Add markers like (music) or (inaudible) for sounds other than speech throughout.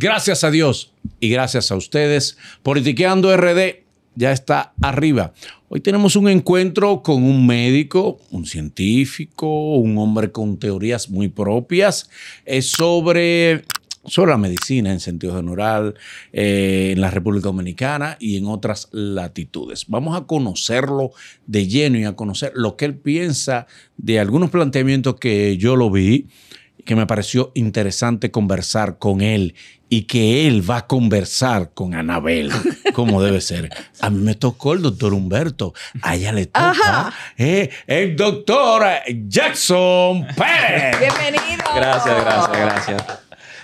Gracias a Dios y gracias a ustedes. Politiqueando RD ya está arriba. Hoy tenemos un encuentro con un médico, un científico, un hombre con teorías muy propias Es sobre, sobre la medicina en sentido general eh, en la República Dominicana y en otras latitudes. Vamos a conocerlo de lleno y a conocer lo que él piensa de algunos planteamientos que yo lo vi que me pareció interesante conversar con él y que él va a conversar con Anabel, (laughs) como debe ser. A mí me tocó el doctor Humberto, a ella le toca eh, el doctor Jackson Pérez. Bienvenido. Gracias, gracias, gracias.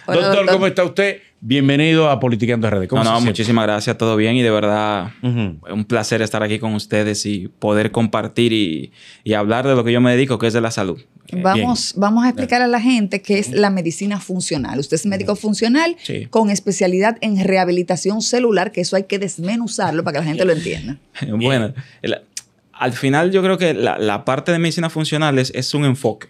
doctor, ¿cómo está usted? Bienvenido a Politicando RD. ¿Cómo no, no, muchísimas gracias, todo bien y de verdad un placer estar aquí con ustedes y poder compartir y hablar de lo que yo me dedico, que es de la salud. Vamos, vamos a explicar a la gente qué es la medicina funcional. Usted es médico funcional con especialidad en rehabilitación celular, que eso hay que desmenuzarlo para que la gente lo entienda. (laughs) bueno, al final yo creo que la, parte de medicina funcional es un enfoque,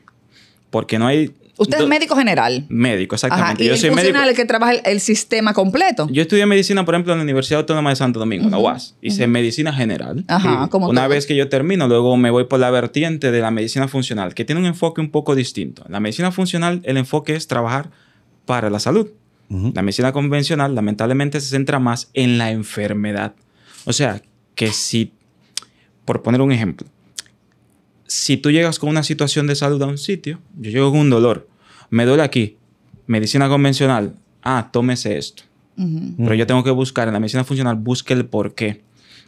porque no hay Usted es médico general. Médico, exactamente. ¿Y yo el soy médico. el que trabaja el, sistema completo. Yo estudié medicina, por ejemplo, en la Universidad Autónoma de Santo Domingo, en la UAS. Hice medicina general. Una vez que yo termino, luego me voy por la vertiente de la medicina funcional, que tiene un enfoque un poco distinto. la medicina funcional, el enfoque es trabajar para la salud. La medicina convencional, lamentablemente, se centra más en la enfermedad. O sea, que si, por poner un ejemplo, si tú llegas con una situación de salud a un sitio, yo llego con un dolor, me duele aquí, medicina convencional, ah, tómese esto. Pero yo tengo que buscar en la medicina funcional, busque el por qué.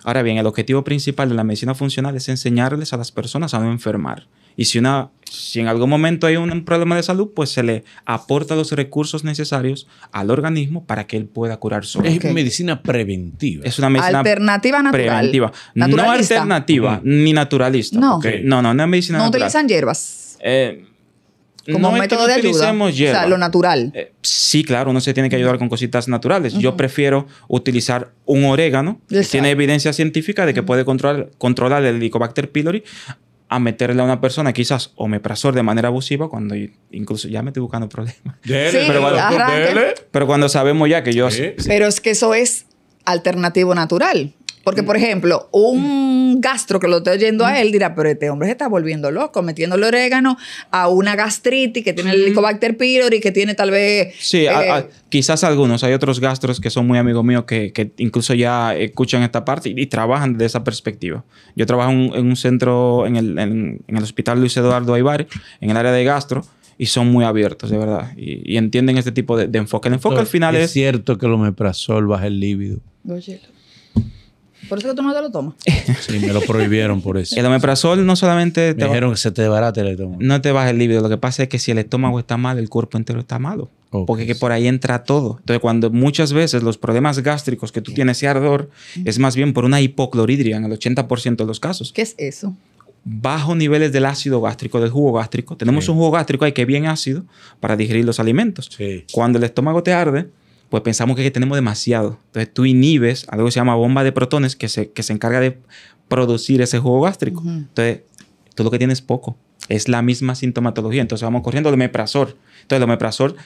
Ahora bien, el objetivo principal de la medicina funcional es enseñarles a las personas a no enfermar. Y si, una, si en algún momento hay un, problema de salud, pues se le aporta los recursos necesarios al organismo para que él pueda curar solo. Es medicina preventiva. Es una medicina alternativa natural. Preventiva. No alternativa, ni naturalista. No. no, no, no es medicina natural. No utilizan hierbas. Eh, como método de ayuda. hierbas. O sea, lo natural. Eh, sí, claro, uno se tiene que ayudar con cositas naturales. Yo prefiero utilizar un orégano, tiene evidencia científica de que puede controlar, controlar el Helicobacter pylori a meterle a una persona quizás o omeprazol de manera abusiva cuando incluso ya me estoy buscando problemas. pero, cuando, sabemos ya que yo... Pero es que eso es alternativo natural. Porque, por mm. ejemplo, un gastro que lo esté oyendo a él dirá, pero este hombre se está volviendo loco, el orégano a una gastritis que tiene el mm. Helicobacter pylori, que tiene tal vez... Sí, eh, quizás algunos. Hay otros gastros que son muy amigos míos que, que incluso ya escuchan esta parte y, trabajan desde esa perspectiva. Yo trabajo en, un centro, en el, en, el Hospital Luis Eduardo Aybar, en el área de gastro, y son muy abiertos, de verdad. Y, entienden este tipo de, enfoque. El enfoque al final es... Es cierto que lo meprazol baja el líbido. Por eso que tú no te lo tomas. (laughs) Sí, me lo prohibieron por eso. El omeprazol no solamente. dijeron que se te barate el estómago. No te baja el líbido. Lo que pasa es que si el estómago está mal, el cuerpo entero está malo. Porque que por ahí entra todo. Entonces, cuando muchas veces los problemas gástricos que tú tienes, ese ardor, es más bien por una hipocloridria en el 80% de los casos. ¿Qué es eso? Bajos niveles del ácido gástrico, del jugo gástrico. Tenemos un jugo gástrico hay que bien ácido para digerir los alimentos. Sí. Cuando el estómago te arde, pues pensamos que tenemos demasiado. Entonces tú inhibes algo que se llama bomba de protones que se, que se encarga de producir ese jugo gástrico. Entonces tú lo que tienes poco. Es la misma sintomatología. Entonces vamos corriendo al omeprazol. Entonces el omeprazol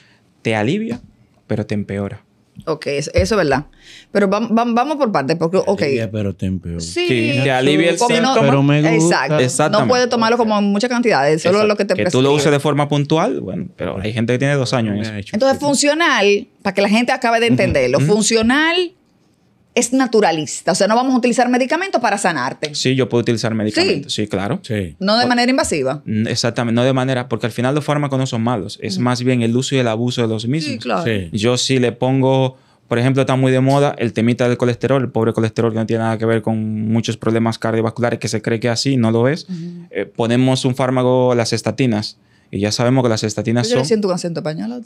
te alivia, pero te empeora. Ok, eso es verdad. Pero vamos por partes, porque, ok. pero te Sí, alivia el síntoma. pero me gusta. Exacto. No puedes tomarlo como en muchas cantidades, solo lo que te Que tú lo uses de forma puntual, bueno, pero hay gente que tiene dos años en Entonces, funcional, para que la gente acabe de entenderlo, funcional es naturalista. O sea, no vamos a utilizar medicamentos para sanarte. Sí, yo puedo utilizar medicamentos. Sí, claro. No de manera invasiva. Mm, exactamente, no de manera, porque al final los fármacos no son malos. Es mm. más bien el uso y el abuso de los mismos. Sí, claro. Yo sí le pongo, por ejemplo, está muy de moda el temita del colesterol, el pobre colesterol que no tiene nada que ver con muchos problemas cardiovasculares que se cree que así, no lo es. Eh, ponemos un fármaco, las estatinas y ya sabemos que las estatinas pues yo son... siento un acento español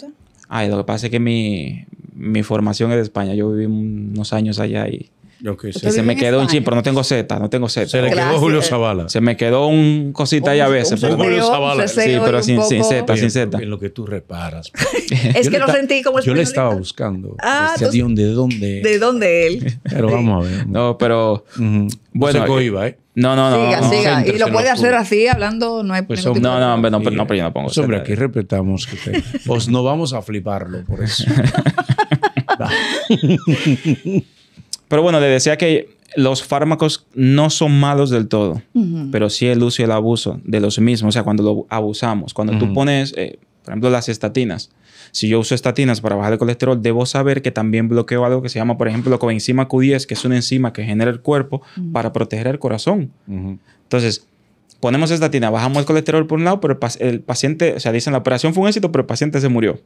Ay, lo que pasa es que mi, mi formación es de España. Yo viví unos años allá y y Se me quedó un chip, pero no tengo Z, no tengo Z. Se le quedó Julio Zavala. Se me quedó un cosita ahí a veces. Julio Zavala. Sí, pero sin, sin Z, sin Z. En lo que tú reparas. (laughs) es que lo sentí como Yo le estaba buscando. Ah, este ¿de dónde? ¿De dónde él? Pero vamos a ver. No, pero... Bueno, no, ¿eh? ¿eh? no, no, no. Siga, siga. Y lo puede hacer así, hablando. No hay pues no, no, no, hombre, pero, yo no pongo. eso. Pues hombre, aquí respetamos que te, pues no vamos a fliparlo por eso. (laughs) (laughs) Pero bueno, le decía que los fármacos no son malos del todo, pero sí el uso y el abuso de los mismos, o sea, cuando lo abusamos, cuando tú pones, eh, por ejemplo, las estatinas. Si yo uso estatinas para bajar el colesterol, debo saber que también bloqueo algo que se llama, por ejemplo, coenzima Q10, que es una enzima que genera el cuerpo para proteger el corazón. Entonces, ponemos estatina, bajamos el colesterol por un lado, pero el, el, paciente, o sea, dicen la operación fue un éxito, pero el paciente se murió.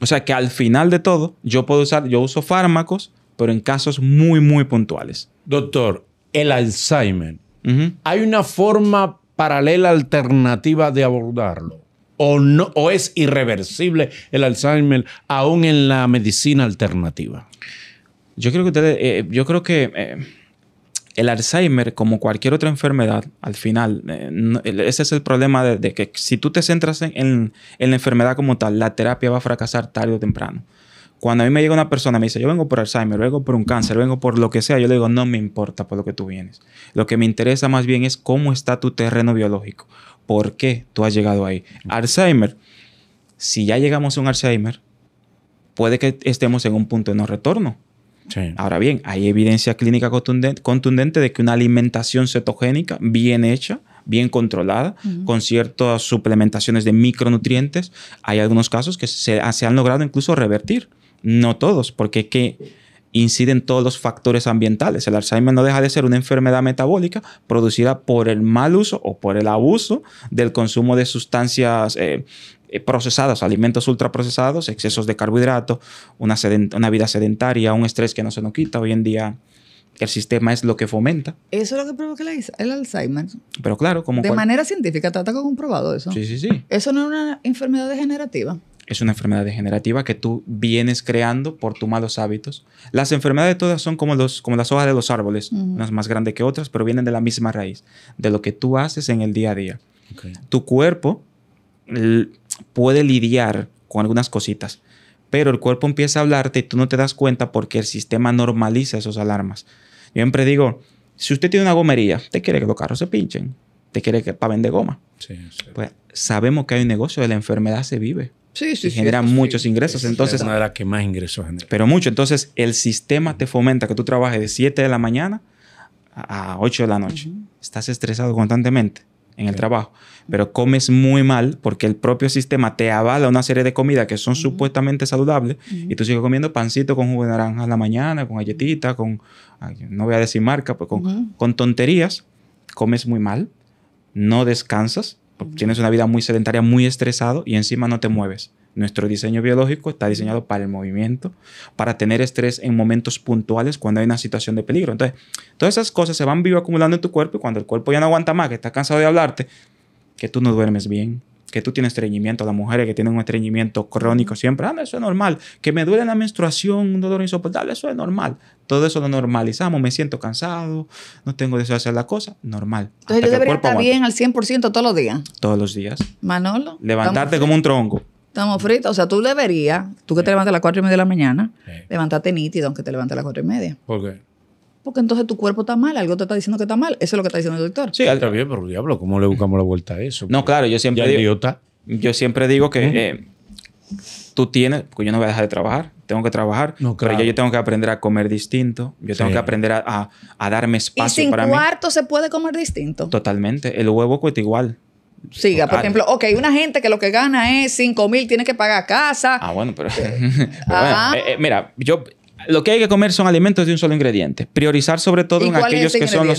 O sea, que al final de todo, yo puedo usar, yo uso fármacos pero en casos muy, muy puntuales. Doctor, el Alzheimer, ¿hay una forma paralela alternativa de abordarlo? ¿O, no, ¿O es irreversible el Alzheimer aún en la medicina alternativa? Yo creo que ustedes, eh, yo creo que eh, el Alzheimer, como cualquier otra enfermedad, al final, eh, ese es el problema de, que si tú te centras en la enfermedad como tal, la terapia va a fracasar tarde o temprano. Cuando a mí me llega una persona, me dice, yo vengo por Alzheimer, vengo por un cáncer, vengo por lo que sea, yo le digo, no me importa por lo que tú vienes. Lo que me interesa más bien es cómo está tu terreno biológico. ¿Por qué tú has llegado ahí? Alzheimer, si ya llegamos a un Alzheimer, puede que estemos en un punto de no retorno. Ahora bien, hay evidencia clínica contundente, de que una alimentación cetogénica bien hecha, bien controlada, con ciertas suplementaciones de micronutrientes, hay algunos casos que se han logrado incluso revertir. No todos, porque es que inciden todos los factores ambientales. El Alzheimer no deja de ser una enfermedad metabólica producida por el mal uso o por el abuso del consumo de sustancias eh, eh, procesadas, alimentos ultraprocesados, excesos de carbohidratos, una, vida sedentaria, un estrés que no se nos quita. Hoy en día el sistema es lo que fomenta. Eso es lo que provoca el Alzheimer. Pero claro, como... De manera científica, trata comprobado eso. Sí, sí, sí. Eso no es una enfermedad degenerativa es una enfermedad degenerativa que tú vienes creando por tus malos hábitos. Las enfermedades todas son como, los, como las hojas de los árboles, unas más grandes que otras, pero vienen de la misma raíz, de lo que tú haces en el día a día. Tu cuerpo puede lidiar con algunas cositas, pero el cuerpo empieza a hablarte y tú no te das cuenta porque el sistema normaliza esas alarmas. Yo siempre digo, si usted tiene una gomería, te quiere que los carros se pinchen, te quiere que para de goma. Pues sabemos que hay un negocio, de la enfermedad se vive. Sí, sí, y sí, genera muchos ingresos. Entonces, es una de las que más ingresos genera. Pero mucho. Entonces, el sistema te fomenta que tú trabajes de 7 de la mañana a 8 de la noche. Estás estresado constantemente en el trabajo, pero comes muy mal porque el propio sistema te avala una serie de comidas que son supuestamente saludables y tú sigues comiendo pancito con jugo de naranja en la mañana, con galletitas, con, no voy a decir marca, pues con, con tonterías, comes muy mal, no descansas, pues tienes una vida muy sedentaria, muy estresado y encima no te mueves. Nuestro diseño biológico está diseñado para el movimiento, para tener estrés en momentos puntuales cuando hay una situación de peligro. Entonces, todas esas cosas se van vivo acumulando en tu cuerpo y cuando el cuerpo ya no aguanta más, que está cansado de hablarte, que tú no duermes bien, que tú tienes estreñimiento, las mujeres que tienen un estreñimiento crónico siempre, eso es normal, que me duele la menstruación, un dolor insoportable, eso es normal. Todo eso lo normalizamos, me siento cansado, no tengo deseo de hacer la cosa, normal. Entonces yo debería estar bien al 100% todos los días. Todos los días. Manolo. Levantarte como un tronco. Estamos fritos. O sea, tú deberías, tú que te levantas a las 4 y media de la mañana, levantarte nítido aunque te levantes a las 4 y media. ¿Por qué? porque entonces tu cuerpo está mal, algo te está diciendo que está mal. Eso es lo que está diciendo el doctor. Sí, está bien, pero diablo, ¿cómo le buscamos la vuelta a eso? No, claro, yo siempre. digo, Yo siempre digo que eh, tú tienes, porque yo no voy a dejar de trabajar, tengo que trabajar, pero yo, tengo que aprender a comer distinto, yo tengo que aprender a, darme espacio ¿Y sin para cuarto se puede comer distinto? Totalmente, el huevo cuesta igual. Siga, por ejemplo, ok, una gente que lo que gana es 5 mil, tiene que pagar casa. Ah, bueno, pero. (laughs) Ah. Eh, eh, mira, yo lo que hay que comer son alimentos de un solo ingrediente. Priorizar sobre todo en aquellos que son eh,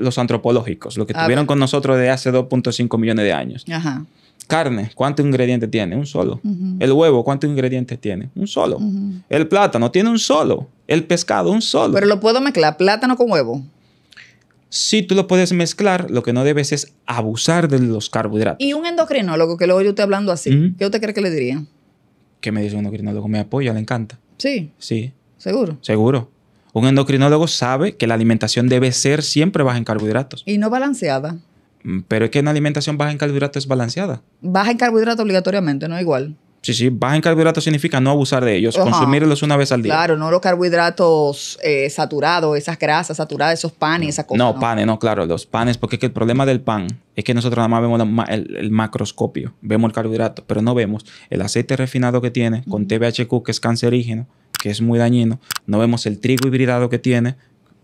los, antropológicos, los que tuvieron con nosotros de hace 2.5 millones de años. Ajá. Carne, cuánto ingrediente tiene? Un solo. El huevo, ¿cuántos ingredientes tiene? Un solo. El plátano tiene un solo. El pescado, un solo. Pero lo puedo mezclar, plátano con huevo. Sí, tú lo puedes mezclar, lo que no debes es abusar de los carbohidratos. Y un endocrinólogo que lo yo usted hablando así, ¿qué usted cree que le diría? ¿Qué me dice un endocrinólogo? Me apoya, le encanta. Sí. Sí. Seguro. Seguro. Un endocrinólogo sabe que la alimentación debe ser siempre baja en carbohidratos. Y no balanceada. Mm, pero es que una alimentación baja en carbohidratos es balanceada. Baja en carbohidratos obligatoriamente, no igual. Sí, sí, baja en carbohidratos significa no abusar de ellos, consumirlos una vez al día. Claro, no los carbohidratos eh, saturados, esas grasas saturadas, esos panes, esas cosas. No, panes, no, claro, los panes, porque es que el problema del pan es que nosotros nada más vemos el, el, macroscopio, vemos el carbohidrato, pero no vemos el aceite refinado que tiene con TBHQ, que es cancerígeno, que es muy dañino. No vemos el trigo hibridado que tiene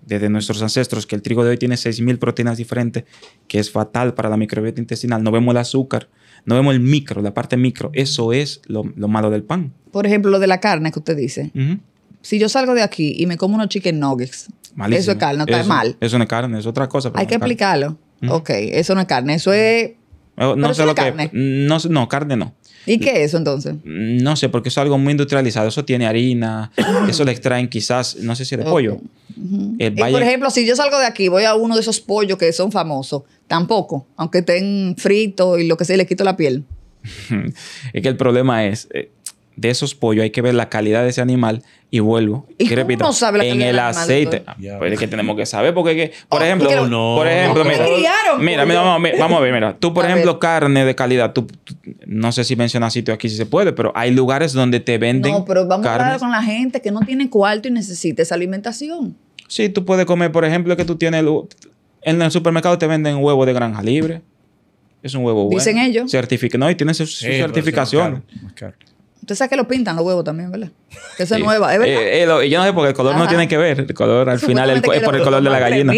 desde nuestros ancestros, que el trigo de hoy tiene 6.000 proteínas diferentes, que es fatal para la microbiota intestinal. No vemos el azúcar, no vemos el micro, la parte micro. Eso es lo, malo del pan. Por ejemplo, lo de la carne que usted dice. Si yo salgo de aquí y me como unos chicken nuggets, eso es carne, no está mal. Eso no es carne, es otra cosa. Hay que explicarlo. Ok, eso no es carne, eso es... Oh, no, No, no, carne no. ¿Y qué es eso entonces? Mm, no sé, porque es algo muy industrializado. Eso tiene harina, (coughs) eso le extraen quizás, no sé si el pollo. por ejemplo, si yo salgo de aquí, voy a uno de esos pollos que son famosos, tampoco, aunque estén fritos y lo que sea, le quito la piel. (laughs) es que el problema es, eh, de esos pollos hay que ver la calidad de ese animal y vuelvo. ¿Y repito, en el aceite. Ah, pues, es que tenemos que saber porque que, por oh, ejemplo, por ejemplo, mira, mira, vamos, a ver, mira, tú (laughs) por ejemplo carne de calidad, tú, no sé si mencionas sitio aquí si se puede, pero hay lugares donde te venden No, pero vamos a hablar con la gente que no tiene cuarto y necesita esa alimentación. Sí, tú puedes comer, por ejemplo, que tú tienes en el supermercado te venden huevo de granja libre. Es un huevo bueno. Dicen ellos. no, y tiene su, certificación. Más Usted sabe que lo pintan los huevos también, ¿verdad? eso es nueva, ¿es verdad? Eh, eh, yo no sé, porque el color no tiene que ver. El color al final es por el color de la gallina.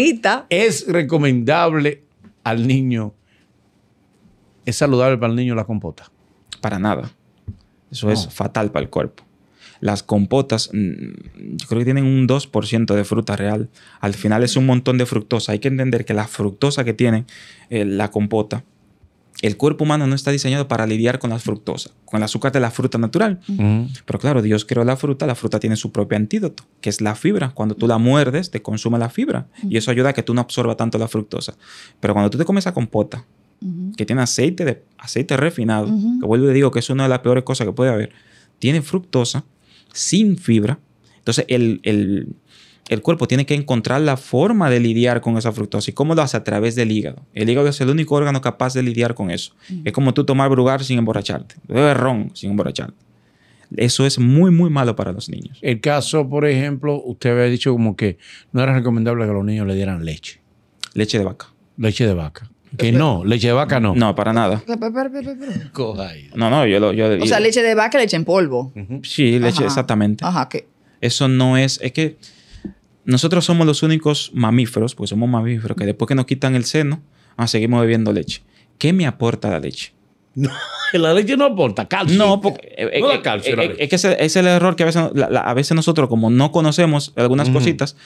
Es recomendable al niño, es saludable para el niño la compota. Para nada. Eso es fatal para el cuerpo. Las compotas, mm, yo creo que tienen un 2% de fruta real. Al final es un montón de fructosa. Hay que entender que la fructosa que tiene eh, la compota el cuerpo humano no está diseñado para lidiar con la fructosa, con el azúcar de la fruta natural. Pero claro, Dios creó la fruta, la fruta tiene su propio antídoto, que es la fibra. Cuando tú la muerdes, te consume la fibra y eso ayuda a que tú no absorba tanto la fructosa. Pero cuando tú te comes a compota, que tiene aceite, de, aceite refinado, que vuelvo y digo que es una de las peores cosas que puede haber, tiene fructosa sin fibra. Entonces, el, el el cuerpo tiene que encontrar la forma de lidiar con esa fructosa. ¿Y cómo lo hace? A través del hígado. El hígado es el único órgano capaz de lidiar con eso. Es como tú tomar brugar sin emborracharte, beber ron sin emborracharte. Eso es muy, muy malo para los niños. El caso, por ejemplo, usted había dicho como que no era recomendable que los niños le dieran leche. Leche de vaca. Leche de vaca. Que no, leche de vaca no. No, para nada. No, no, yo Yo, o sea, leche de vaca, leche en polvo. Sí, leche, exactamente. Ajá, que... Eso no es... Es que nosotros somos los únicos mamíferos, pues somos mamíferos, que después que nos quitan el seno, ah, seguimos bebiendo leche. ¿Qué me aporta la leche? (laughs) la leche no aporta calcio. No, porque, Es ese, es el error que a veces, nosotros, como no conocemos algunas cositas,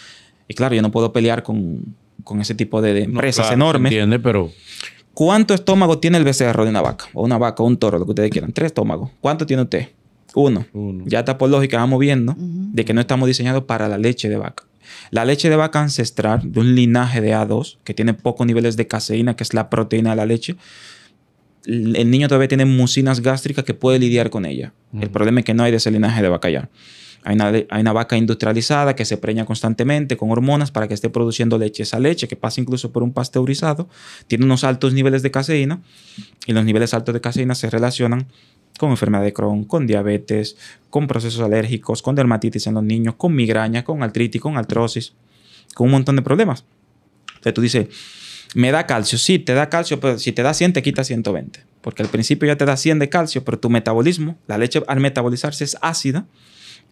y claro, yo no puedo pelear con, ese tipo de, empresas enormes. Entiende, pero. ¿Cuánto estómago tiene el becerro de una vaca? O una vaca, o un toro, lo que ustedes quieran. Tres estómagos. ¿Cuánto tiene usted? Uno. Ya está por lógica, vamos viendo de que no estamos diseñados para la leche de vaca. La leche de vaca ancestral de un linaje de A2, que tiene pocos niveles de caseína, que es la proteína de la leche, el niño todavía tiene mucinas gástricas que puede lidiar con ella. El problema es que no hay de ese linaje de vaca ya. Hay una, hay una, vaca industrializada que se preña constantemente con hormonas para que esté produciendo leche. Esa leche que pasa incluso por un pasteurizado tiene unos altos niveles de caseína y los niveles altos de caseína se relacionan con enfermedad de Crohn, con diabetes, con procesos alérgicos, con dermatitis en los niños, con migraña, con artritis, con artrosis, con un montón de problemas. Entonces tú dices, me da calcio, sí, te da calcio, pero si te da 100 te quita 120, porque al principio ya te da 100 de calcio, pero tu metabolismo, la leche al metabolizarse es ácida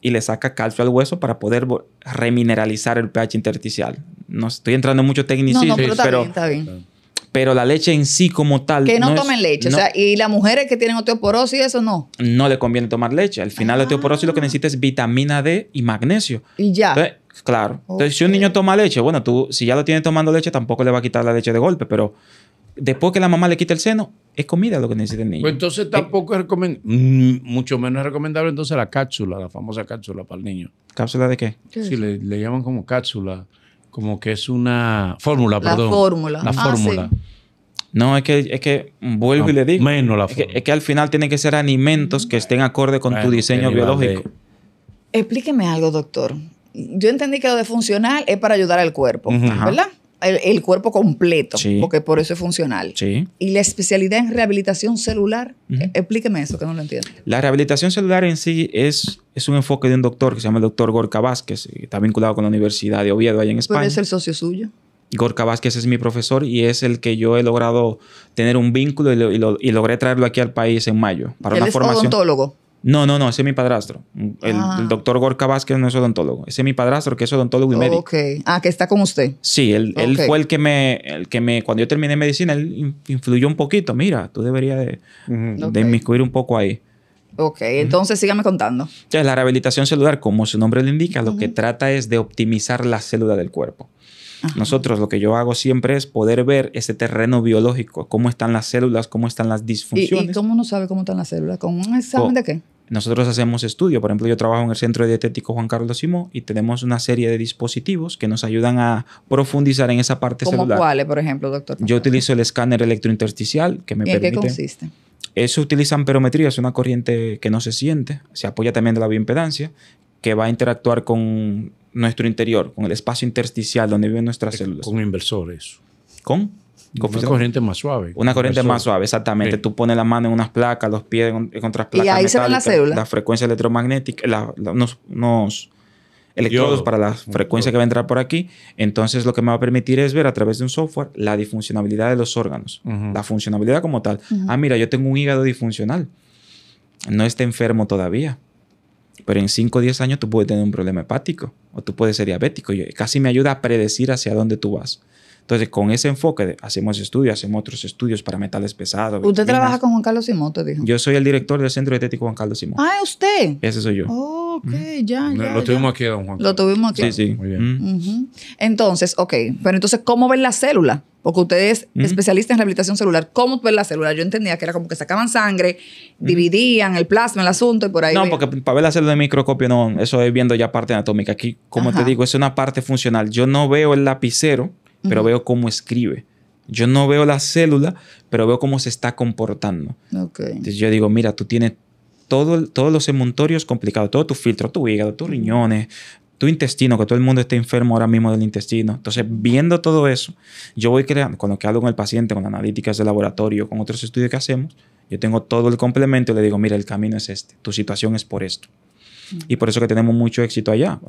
y le saca calcio al hueso para poder remineralizar el pH intersticial. No estoy entrando en mucho tecnicismo, pero, está bien pero la leche en sí como tal... Que no, tomen leche, o sea, y las mujeres que tienen osteoporosis, eso no. No le conviene tomar leche. Al final, la osteoporosis lo que ah. necesita es vitamina D y magnesio. Y ya. claro. Entonces, si un niño toma leche, bueno, tú, si ya lo tiene tomando leche, tampoco le va a quitar la leche de golpe, pero después que la mamá le quite el seno, es comida lo que necesita el niño. Pues entonces eh, tampoco es recomendable, mm, mucho menos es recomendable entonces la cápsula, la famosa cápsula para el niño. ¿Cápsula de qué? sí, le, llaman como cápsula como que es una fórmula, la Fórmula. La ah, fórmula. No, es que, es que vuelvo y ah, le digo. Menos la fórmula. Es, que, al final tienen que ser alimentos que estén acorde con tu diseño biológico. Explíqueme algo, doctor. Yo entendí que lo de funcional es para ayudar al cuerpo, ¿verdad? el, cuerpo completo, porque por eso es funcional. Y la especialidad en rehabilitación celular, eh, explíqueme eso, que no lo entiendo. La rehabilitación celular en sí es, es un enfoque de un doctor que se llama el doctor Gorka Vázquez, eh, está vinculado con la Universidad de Oviedo, ahí en España. es el socio suyo? Gorka Vázquez es mi profesor y es el que yo he logrado tener un vínculo y, logré traerlo aquí al país en mayo. Para una es formación. No, no, no, ese es mi padrastro. Ah. El, doctor Gorka Vázquez no es odontólogo. Ese es mi padrastro que es odontólogo y médico. Ah, que está con usted. Sí, él, fue el que, me, el que me, cuando yo terminé medicina, él influyó un poquito. Mira, tú deberías de, inmiscuir un poco ahí. Ok, entonces sígame contando. la rehabilitación celular, como su nombre lo indica, lo que trata es de optimizar la célula del cuerpo. Nosotros lo que yo hago siempre es poder ver ese terreno biológico, cómo están las células, cómo están las disfunciones. ¿Y, cómo uno sabe cómo están las células? ¿Con un examen de qué? Nosotros hacemos estudios, por ejemplo, yo trabajo en el Centro Dietético Juan Carlos Simón y tenemos una serie de dispositivos que nos ayudan a profundizar en esa parte ¿Cómo cuáles, por ejemplo, doctor? Yo utilizo el escáner electrointersticial que me ¿Y ¿En qué consiste? Eso utiliza amperometría, es una corriente que no se siente, se apoya también de la bioimpedancia, que va a interactuar con nuestro interior, con el espacio intersticial donde viven nuestras células. Con inversores. ¿Con? con una corriente más suave. Una corriente más suave, exactamente. Tú pones la mano en unas placas, los pies en, otras placas. Y ahí se las células. La frecuencia electromagnética, los electrodos para la frecuencia que va a entrar por aquí. Entonces, lo que me va a permitir es ver a través de un software la disfuncionalidad de los órganos, la funcionalidad como tal. Ah, mira, yo tengo un hígado disfuncional. No está enfermo todavía. Pero en 5 o 10 años tú puedes tener un problema hepático o tú puedes ser diabético. y casi me ayuda a predecir hacia dónde tú vas. Entonces, con ese enfoque de, hacemos estudios, hacemos otros estudios para metales pesados. ¿Usted trabaja con Juan Carlos Simón, te dijo? Yo soy el director del Centro Dietético Juan Carlos Simón. Ah, ¿usted? Ese soy yo. ya, Lo, tuvimos aquí, don Juan. Lo tuvimos aquí. Sí, sí. Muy bien. Entonces, ok, pero entonces, ¿cómo ven la célula? Porque usted es especialista en rehabilitación celular. ¿Cómo ven la célula? Yo entendía que era como que sacaban sangre, dividían el plasma, el asunto y por ahí. No, porque para ver la célula de microscopio, no, eso es viendo ya parte anatómica. Aquí, como te digo, es una parte funcional. Yo no veo el lapicero pero veo cómo escribe. Yo no veo la célula, pero veo cómo se está comportando. Entonces yo digo, mira, tú tienes todo, todos los hemontorios complicados, todo tu filtro, tu hígado, tus riñones, tu intestino, que todo el mundo está enfermo ahora mismo del intestino. Entonces, viendo todo eso, yo voy creando, con lo que hablo con el paciente, con analíticas de laboratorio, con otros estudios que hacemos, yo tengo todo el complemento y le digo, mira, el camino es este, tu situación es por esto. Y por eso que tenemos mucho éxito allá.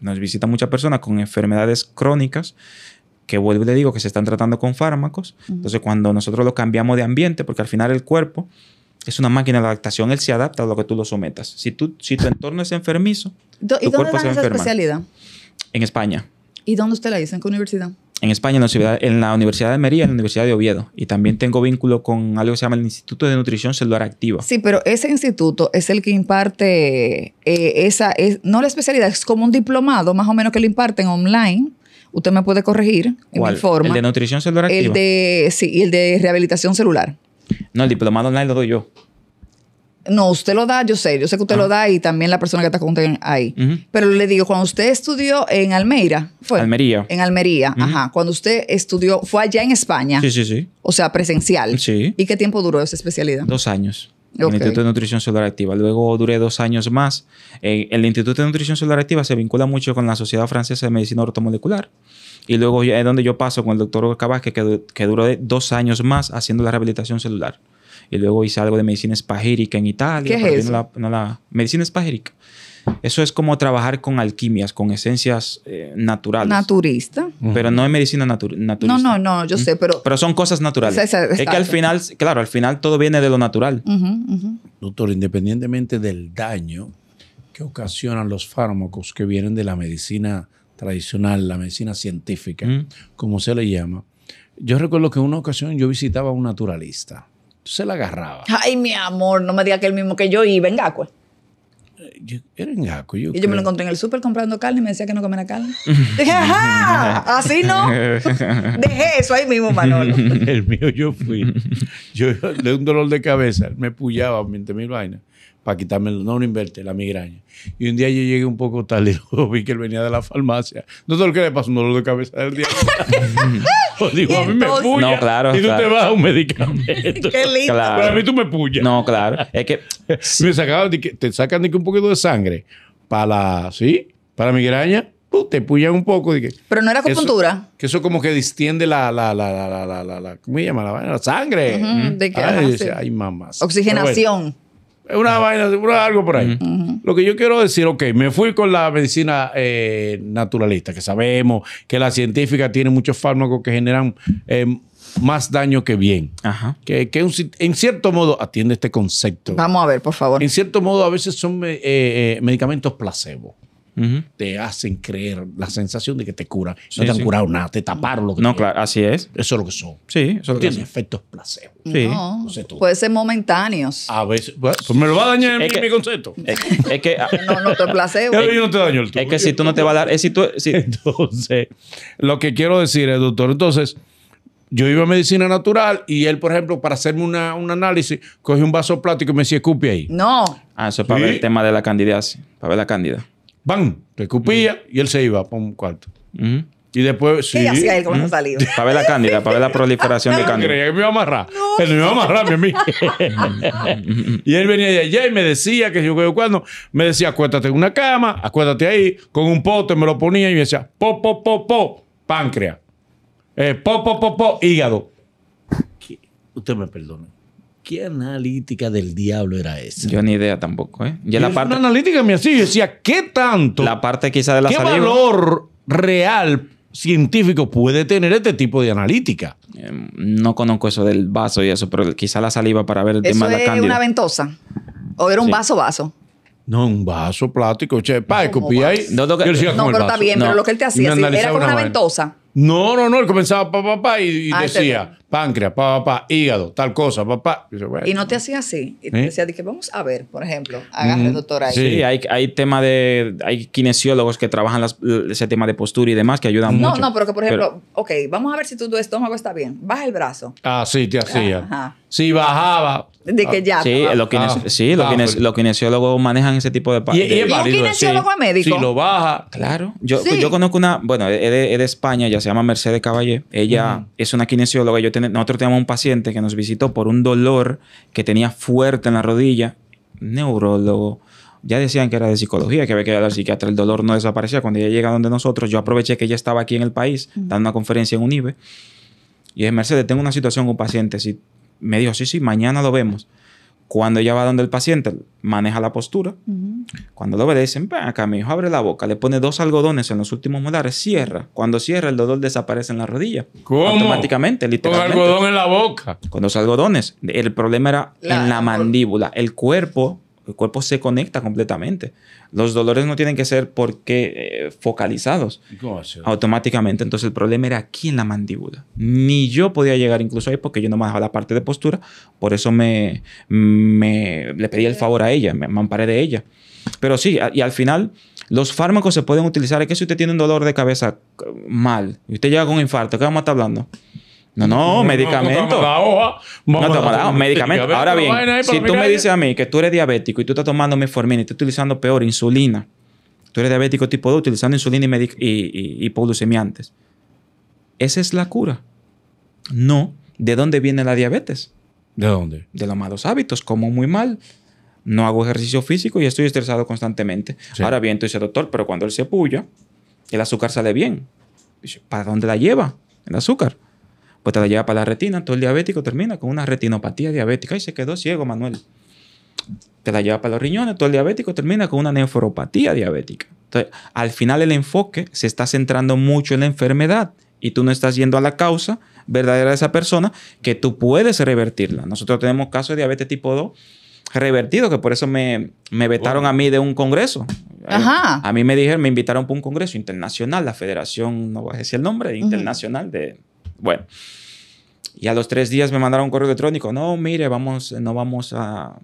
Nos visitan muchas personas con enfermedades crónicas que vuelvo y le digo que se están tratando con fármacos. Entonces, cuando nosotros lo cambiamos de ambiente, porque al final el cuerpo es una máquina de adaptación, él se adapta a lo que tú lo sometas. Si, tú, si tu entorno es enfermizo, tu ¿Y dónde cuerpo esa especialidad? En España. ¿Y dónde usted la hizo? ¿En qué universidad? En España, en la, universidad, en la Universidad de mería en la Universidad de Oviedo. Y también tengo vínculo con algo que se llama el Instituto de Nutrición Celular Activa. Sí, pero ese instituto es el que imparte eh, esa, es, no la especialidad, es como un diplomado más o menos que lo imparten online Usted me puede corregir en mi forma. El de nutrición celular activa. El de, sí, el de rehabilitación celular. No, el diplomado online lo doy yo. No, usted lo da, yo sé, yo sé que usted lo ah. da y también la persona que está con usted ahí. Pero le digo, cuando usted estudió en Almeida, fue. Almería. En Almería, ajá. Cuando usted estudió, fue allá en España. Sí, sí, sí. O sea, presencial. Sí. ¿Y qué tiempo duró esa especialidad? Dos años el Instituto de Nutrición Celular Activa. Luego duré dos años más. Eh, el Instituto de Nutrición Celular Activa se vincula mucho con la Sociedad Francesa de Medicina Ortomolecular. Y luego es donde yo paso con el doctor Cabasque, que, duró dos años más haciendo la rehabilitación celular. Y luego hice algo de medicina espagírica en Italia. ¿Qué es eso? la, medicina espagírica eso es como trabajar con alquimias, con esencias eh, naturales. Naturista. Pero no es medicina naturista. No, no, no, yo sé, pero... Pero son cosas naturales. Es, que al final, claro, al final todo viene de lo natural. Doctor, independientemente del daño que ocasionan los fármacos que vienen de la medicina tradicional, la medicina científica, como se le llama, yo recuerdo que una ocasión yo visitaba a un naturalista. Se la agarraba. Ay, mi amor, no me diga que el mismo que yo y venga, pues. Yo era ñaco. Yo, y yo me lo encontré en el súper comprando carne y me decía que no comiera carne. (laughs) Dije, ajá, así no. (laughs) Dejé eso ahí mismo, Manolo. el mío yo fui. Yo de un dolor de cabeza me pullaba 20 mil vainas para quitarme, no, no inverte, la migraña. Y un día yo llegué un poco tal y (laughs) vi que él venía de la farmacia. No sé lo que le pasó, un dolor de cabeza del día. (laughs) Pues digo, a mí me puya. No, claro. Y tú te vas a un medicamento. (laughs) Qué lindo. Pero a mí tú me puya... No, claro. Es que. me sacaban, te sacan que un poquito de sangre para, ¿sí? Para migraña te puya un poco. pero no era acupuntura. Que, eso como que distiende la, la, la, la, la, la, la ¿cómo se llama? La, la sangre. ¿De qué? Ay, ah, ay mamá. Oxigenación es Una vaina, algo por ahí. Lo que yo quiero decir, ok, me fui con la medicina eh, naturalista, que sabemos que la científica tiene muchos fármacos que generan eh, más daño que bien. Ajá. Que, en cierto modo, atiende este concepto. Vamos a ver, por favor. En cierto modo, a veces son eh, medicamentos placebo te hacen creer la sensación de que te curan. no te han curado nada, te taparon lo que No, claro, así es. Eso es lo que son. Sí, eso es lo que Tiene efectos placebo. Sí. No, puede ser momentáneos. A veces, pues, me lo va a dañar mi, concepto. (laughs) Es, que ah, no, no te placebo. yo (laughs) no te daño el tubo. Es que si tú no te vas a dar, es si tú (laughs) entonces lo que quiero decir es, doctor, entonces yo iba a medicina natural y él, por ejemplo, para hacerme un análisis, cogió un vaso plástico y me decía, escupe ahí. No. Ah, eso es para ver el tema de la candidiasis, para ver la candida. ¡Bam! Te escupía mm. y él se iba para un cuarto. Mm. Y después. ¿Qué sí. hacía él cuando mm. salió? Para ver la cándida, para ver la proliferación de cándida. Creía que me iba a amarrar. pero me iba a amarrar a mí. (laughs) y él venía de allá y me decía que yo cuando me decía, acuéstate en una cama, acuéstate ahí, con un pote me lo ponía y me decía, po, po, po, po, páncreas. Eh, po, po, po, po, hígado. ¿Qué? Usted me perdona. ¿Qué analítica del diablo era esa? Yo ni idea tampoco, ¿eh? Y la es parte, una analítica me así, decía, ¿qué tanto? La parte quizá de la ¿Qué valor real científico puede tener este tipo de analítica? Em, no conozco eso del vaso y eso, pero quizá la saliva para ver el tema de la cándida. era una ventosa? ¿O era un vaso vaso? No, un vaso plástico, che, pa, escupí ahí. No, no, no, no pero está bien, pero lo que él te hacía, era una, ventosa. No, no, no, él comenzaba pa, pa, pa, y, ah, decía, páncreas, papá, hígado, tal cosa, papá. Y, no te hacía así. Y te ¿Eh? decía, que vamos a ver, por ejemplo, agarre el doctor ahí. Sí, hay, hay tema de. Hay kinesiólogos que trabajan ese tema de postura y demás que ayudan mucho. No, no, pero que por ejemplo, ok, vamos a ver si tu, estómago está bien. Baja el brazo. Ah, sí, te hacía. Ajá. Sí, bajaba. De que ya. Sí, ah, ah, los kinesiólogos manejan ese tipo de. ¿Y, y kinesiólogo médico. Si lo baja. Claro. Yo, pues, yo conozco una. Bueno, es de, España, ella se llama Mercedes Caballé. Ella es una kinesióloga. Yo tengo nosotros teníamos un paciente que nos visitó por un dolor que tenía fuerte en la rodilla, neurólogo. Ya decían que era de psicología, que había que ir al psiquiatra, el dolor no desaparecía. Cuando ella llega donde nosotros, yo aproveché que ella estaba aquí en el país, dando una conferencia en un IBE Y dije, Mercedes, tengo una situación con un paciente. me dijo, sí, sí, mañana lo vemos. Cuando ella va dando el paciente, maneja la postura. Cuando lo obedecen, ven acá, mi hijo, abre la boca, le pone dos algodones en los últimos molares, cierra. Cuando cierra, el dolor desaparece en la rodilla. Automáticamente, literalmente. Con algodón en la boca. Con dos algodones. El problema era en la mandíbula. El cuerpo, el cuerpo se conecta completamente. Los dolores no tienen que ser porque eh, focalizados automáticamente. Entonces el problema era aquí en la mandíbula. Ni yo podía llegar incluso ahí porque yo no dejaba la parte de postura. Por eso me, le pedí el favor a ella, me, amparé de ella. Pero sí, y al final los fármacos se pueden utilizar. Es que si usted tiene un dolor de cabeza eh, mal y usted llega con un infarto, ¿qué vamos a estar hablando? No, no, medicamento. No, medicamento. Ahora bien, si tú me dices a mí que tú eres diabético y tú estás tomando metformina y estás utilizando peor insulina, tú eres diabético tipo 2 utilizando insulina y, y, y ¿Esa es la cura? No. ¿De dónde viene la diabetes? ¿De dónde? De los malos hábitos, como muy mal. No hago ejercicio físico y estoy estresado constantemente. Ahora bien, tú dices, doctor, pero cuando él se puya, el azúcar sale bien. ¿Para dónde la lleva el azúcar? Pues te la lleva para la retina, todo el diabético termina con una retinopatía diabética y se quedó ciego, Manuel. Te la lleva para los riñones, todo el diabético termina con una nefropatía diabética. Entonces, al final el enfoque se está centrando mucho en la enfermedad y tú no estás yendo a la causa verdadera de esa persona que tú puedes revertirla. Nosotros tenemos casos de diabetes tipo 2 revertido, que por eso me, me vetaron a mí de un congreso. Ajá. A mí me dijeron, me invitaron para un congreso internacional, la Federación, no voy a decir el nombre, internacional de bueno. Y a los tres días me mandaron un correo electrónico. No, mire, vamos, no vamos a,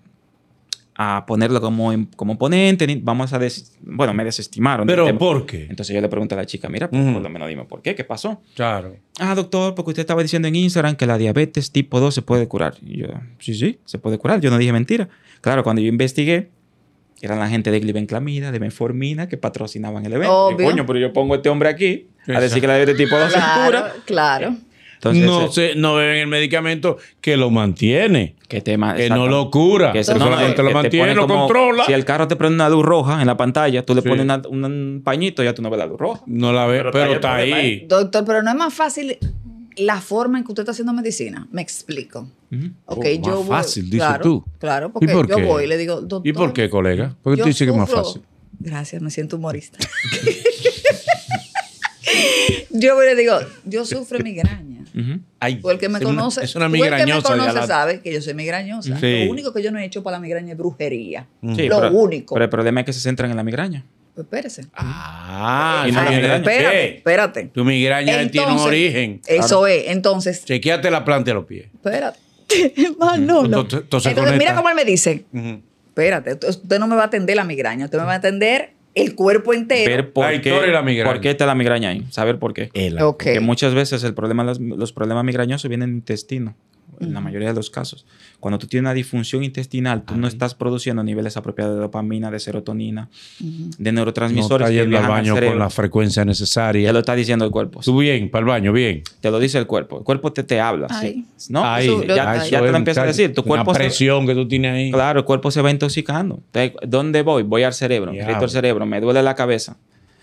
ponerlo como, como ponente. Vamos a... bueno, me desestimaron. ¿Pero por qué? Entonces yo le pregunto a la chica, mira, por lo menos dime, ¿por qué? ¿Qué pasó? Claro. Ah, doctor, porque usted estaba diciendo en Instagram que la diabetes tipo 2 se puede curar. yo, sí, sí, se puede curar. Yo no dije mentira. Claro, cuando yo investigué, eran la gente de glibenclamida, de meformina, que patrocinaban el evento. coño, pero yo pongo a este hombre aquí a decir que la diabetes tipo 2 claro, Claro. Entonces, no, se, no beben el medicamento que lo mantiene. Que, que no lo cura. Que lo mantiene, lo controla. Si el carro te prende una luz roja en la pantalla, tú le pones un pañito y ya tú no ves la luz roja. No la ves, pero, está ahí. Doctor, pero no es más fácil la forma en que usted está haciendo medicina. Me explico. okay, oh, más fácil, dices tú. Claro, porque yo voy y le digo, doctor. ¿Y por qué, colega? Porque tú dices que es más fácil. Gracias, me siento humorista. (laughs) yo le digo, yo sufro migraña. Por el que me conoce, es una, migrañosa, me conoce sabe que yo soy migrañosa. Lo único que yo no he hecho para la migraña es brujería. lo único. Pero el problema es que se centran en la migraña. Pues espérese. Ah, espérate, espérate. Tu migraña tiene un origen. Eso es. Entonces. Chequeate la planta de los pies. Espérate. (laughs) No, Entonces, mira cómo él me dice. Espérate, usted no me va a atender la migraña, usted me va a atender el cuerpo entero. Ver por, qué, por qué, te la migraña ahí, saber por qué. muchas veces el problema, los problemas migrañosos vienen del intestino en la mayoría de los casos. Cuando tú tienes una disfunción intestinal, tú no estás produciendo niveles apropiados de dopamina, de serotonina, de neurotransmisores. No está al baño con la frecuencia necesaria. Te lo está diciendo el cuerpo. Tú bien, para el baño, bien. Te lo dice el cuerpo. El cuerpo te, te habla. Ahí. ¿No? ya, te lo empieza a decir. Tu cuerpo presión se, que tú tienes ahí. Claro, el cuerpo se va intoxicando. ¿Dónde voy? Voy al cerebro. Directo al cerebro. Me duele la cabeza.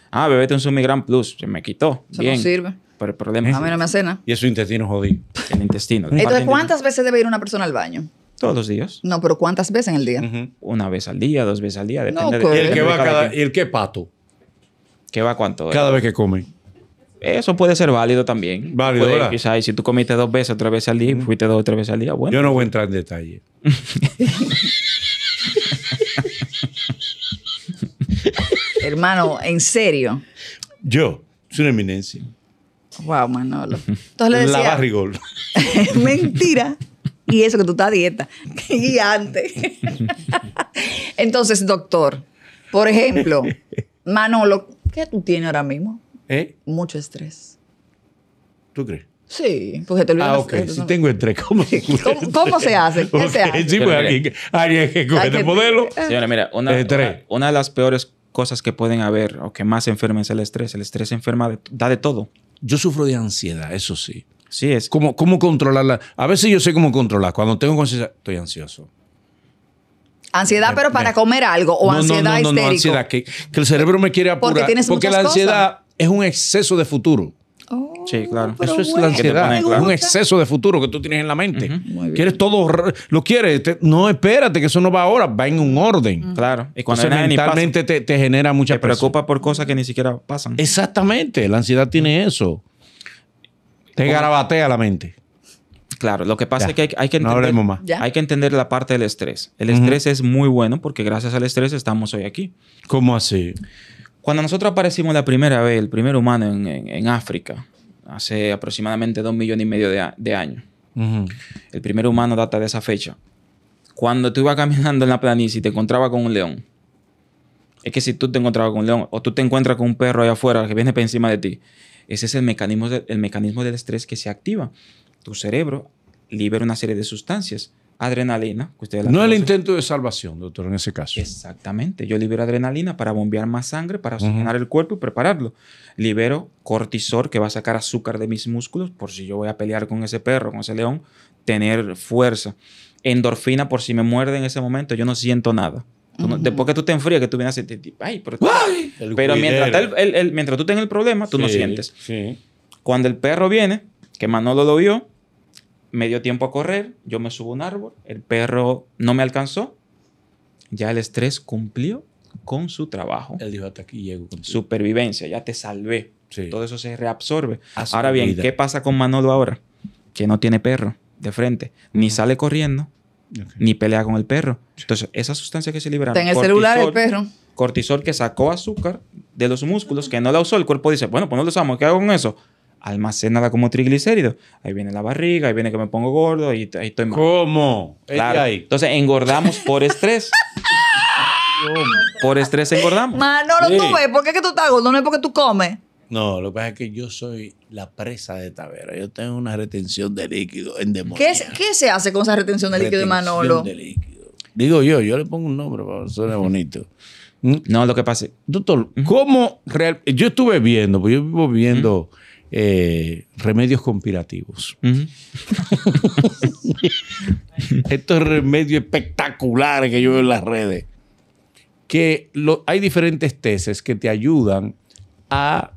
Ah, bebete un Sumigran Plus. Se me quitó. bien. sirve. Pero el problema es. ¿Eh? A mí no me cena Y es su intestino jodido. El intestino. Entonces, ¿cuántas veces debe ir una persona al baño? Todos los días. No, pero ¿cuántas veces en el día? Una vez al día, dos veces al día, ¿Y pues. el que qué pato? ¿Qué va cuánto? Cada vez que come. Eso puede ser válido también. Válido, Quizás, si tú comiste dos veces, tres veces al día, fuiste dos o tres veces al día, bueno. Yo no voy a entrar en detalle. (laughs) Hermano, en serio. Yo, soy una eminencia. Wow, Manolo. Entonces le decía, la barrigol. (laughs) Mentira. Y eso que tú estás a dieta. (laughs) y antes. (laughs) Entonces, doctor, por ejemplo, Manolo, ¿qué tú tienes ahora mismo? ¿Eh? Mucho estrés. ¿Tú crees? Sí, pues te olvidas. Ah, ok. Si tengo estrés, ¿cómo se ¿Cómo, ¿Cómo, se hace? ¿Qué se hace? Sí, pues aquí alguien que coge el modelo. Eh. Señora, mira, una, de las peores cosas que pueden haber o que más enferma es el estrés. El estrés enferma da de todo. Yo sufro de ansiedad, eso sí. Sí, es. ¿Cómo, cómo controlarla? A veces yo sé cómo controlar. Cuando tengo ansiedad, estoy ansioso. Ansiedad, pero para comer algo o ansiedad no, no, no, No, ansiedad, que, el cerebro me quiere apurar. Porque, tienes porque la ansiedad es un exceso de futuro. Sí, claro. Eso es la ansiedad, Es un exceso de futuro que tú tienes en la mente. Quieres todo, lo quieres. no, espérate, que eso no va ahora, va en un orden. Claro. Y cuando mentalmente te, te, genera mucha Te por cosas que ni siquiera pasan. Exactamente, la ansiedad tiene eso. Te garabatea la mente. Claro, lo que pasa es que hay, que entender, hay que entender la parte del estrés. El estrés es muy bueno porque gracias al estrés estamos hoy aquí. ¿Cómo así? Cuando nosotros aparecimos la primera vez, el primer humano en, en África, hace aproximadamente dos millones y medio de, años. El primer humano data de esa fecha. Cuando tú ibas caminando en la planicie y te encontraba con un león, es que si tú te encontrabas con un león o tú te encuentras con un perro allá afuera que viene por encima de ti, ese es el mecanismo, el mecanismo del estrés que se activa. Tu cerebro libera una serie de sustancias adrenalina. no el intento de salvación, doctor, en ese caso. Exactamente. Yo libero adrenalina para bombear más sangre, para oxigenar el cuerpo y prepararlo. Libero cortisol, que va a sacar azúcar de mis músculos, por si yo voy a pelear con ese perro, con ese león, tener fuerza. Endorfina, por si me muerde en ese momento, yo no siento nada. Después que tú te enfrías, que tú vienes a sentir, ay, pero, mientras, tú tengas el problema, tú no sientes. Cuando el perro viene, que Manolo lo vio, me dio tiempo a correr, yo me subo a un árbol, el perro no me alcanzó, ya el estrés cumplió con su trabajo. Él dijo, hasta aquí llego. Supervivencia, ya te salvé. Todo eso se reabsorbe. ahora bien, ¿qué pasa con Manolo ahora? Que no tiene perro de frente, ni sale corriendo, ni pelea con el perro. Entonces, esa sustancia que se libera... Está en el celular el perro. Cortisol que sacó azúcar de los músculos, que no la usó, el cuerpo dice, bueno, pues no lo usamos, ¿qué hago con eso? almacenada como triglicérido, Ahí viene la barriga, ahí viene que me pongo gordo ahí estoy mal. ¿Cómo? Claro. Entonces engordamos por estrés. por estrés engordamos. Manolo, tú ves, ¿por qué que tú estás gordo? No es porque tú comes. No, lo que pasa es que yo soy la presa de Tavera. Yo tengo una retención de líquido en ¿Qué, ¿Qué se hace con esa retención de líquido retención de Manolo? líquido. Digo yo, yo le pongo un nombre para que suene bonito. No, lo que pasa. Doctor, ¿cómo real... Yo estuve viendo, pues yo vivo viendo. Eh, remedios conspirativos. (laughs) Estos remedios espectaculares que yo veo en las redes. Que hay diferentes tesis que te ayudan a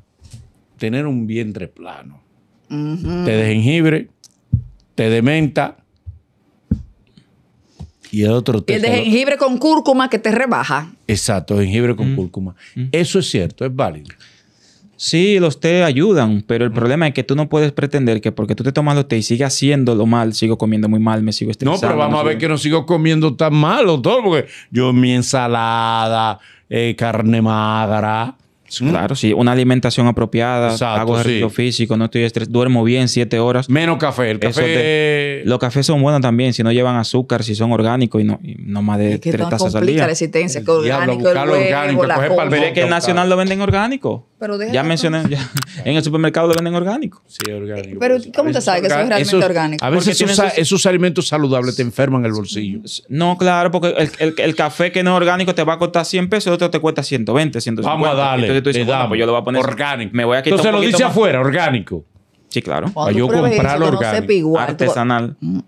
tener un vientre plano. Te de jengibre, te de menta, y el otro te El de jengibre con cúrcuma que te rebaja. Exacto, jengibre con mm. cúrcuma. Mm. Eso es cierto, es válido. Sí, los té ayudan, pero el problema es que tú no puedes pretender que porque tú te tomas los té y sigues haciéndolo mal, sigo comiendo muy mal, me sigo estresando. No, pero vamos a ver que no sigo comiendo tan mal, todo, porque yo mi ensalada, eh, carne magra. Claro, mm. sí, una alimentación apropiada, hago ejercicio físico, no estoy estresado, duermo bien siete horas. Menos café, el café. los cafés son buenos también, si no llevan azúcar, si son orgánicos y no, no más de es tres tazas al día. la existencia, orgánico, el orgánico, es nacional lo venden orgánico ya mencioné, en el supermercado lo venden orgánico. Sí, orgánico. Pero pues. ¿cómo te sabes que eso es realmente orgánico? A veces esos, alimentos saludables te enferman el bolsillo. No, claro, porque el, el, café que no es orgánico te va a costar 100 pesos, el otro te cuesta 120, 150. Vamos a darle. Entonces tú pues yo lo voy a poner orgánico. Me voy a quitar Entonces lo dice afuera, orgánico. Sí, claro. Para yo comprarlo orgánico. artesanal. Mm,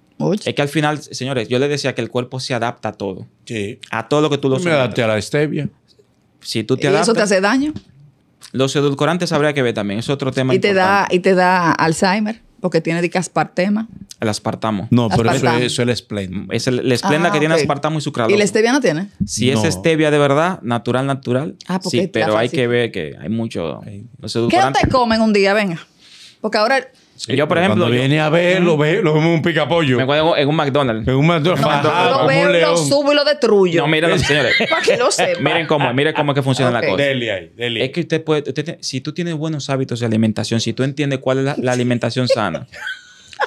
es que al final, señores, yo les decía que el cuerpo se adapta a todo. Sí. A todo lo que tú lo Me adapté a la stevia. Si tú te adaptas. ¿Y eso te hace daño? Los edulcorantes habría que ver también, es otro tema y te Da, y te da Alzheimer, porque tiene de aspartema. El aspartamo. No, pero eso es, el Es el, esplenda ah, que tiene aspartamo y sucralosa. ¿Y la stevia no tiene? Si es stevia de verdad, natural, natural. Ah, porque sí, pero hay que ver que hay mucho... ¿Qué te comen un día, venga? Porque ahora yo, por ejemplo. Cuando viene a ver, lo, ve, lo vemos en un picapollo. Me acuerdo en un McDonald's. En un McDonald's. Bajado, lo veo, lo subo y lo destruyo. No, miren, (laughs) señores. Para que lo sepan. Miren cómo, miren cómo es que funciona la cosa. ahí, Es que usted puede. si tú tienes buenos hábitos de alimentación, si tú entiendes cuál es la alimentación sana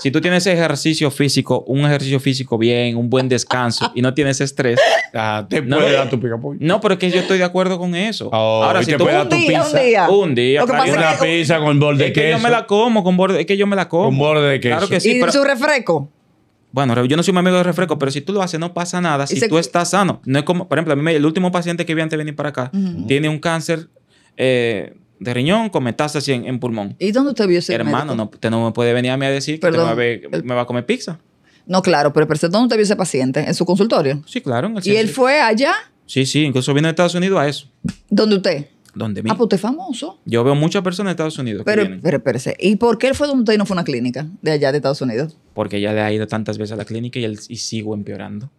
si tú tienes ejercicio físico, un ejercicio físico bien, un buen descanso y no tienes estrés, ah, te no, puede dar tu pica No, pero es que yo estoy de acuerdo con eso. Oh, Ahora, si tú puede dar tu pizza. Un día. Un día. una pizza con borde de es Que yo me la como con borde, es que yo me la como. Con borde de queso. Claro que sí. ¿Y su refresco? Bueno, yo no soy un amigo de refresco, pero si tú lo haces no pasa nada. Si tú estás sano, no es como, por ejemplo, a mí el último paciente que vi antes de venir para acá tiene un cáncer eh, de riñón con metástasis en, pulmón. ¿Y dónde usted vio ese Hermano, usted no puede venir a mí a decir que me, va a, comer pizza. No, claro, pero, ¿dónde usted vio ese paciente? ¿En su consultorio? Sí, claro. En el ¿Y él fue allá? Sí, sí, incluso vino de Estados Unidos a eso. ¿Dónde usted? Donde ah, mí. Ah, pues usted es famoso. Yo veo muchas personas de Estados Unidos. Pero, que pero ¿y por qué él fue donde usted y no fue a una clínica de allá de Estados Unidos? Porque ya le ha ido tantas veces a la clínica y, él, sigo empeorando.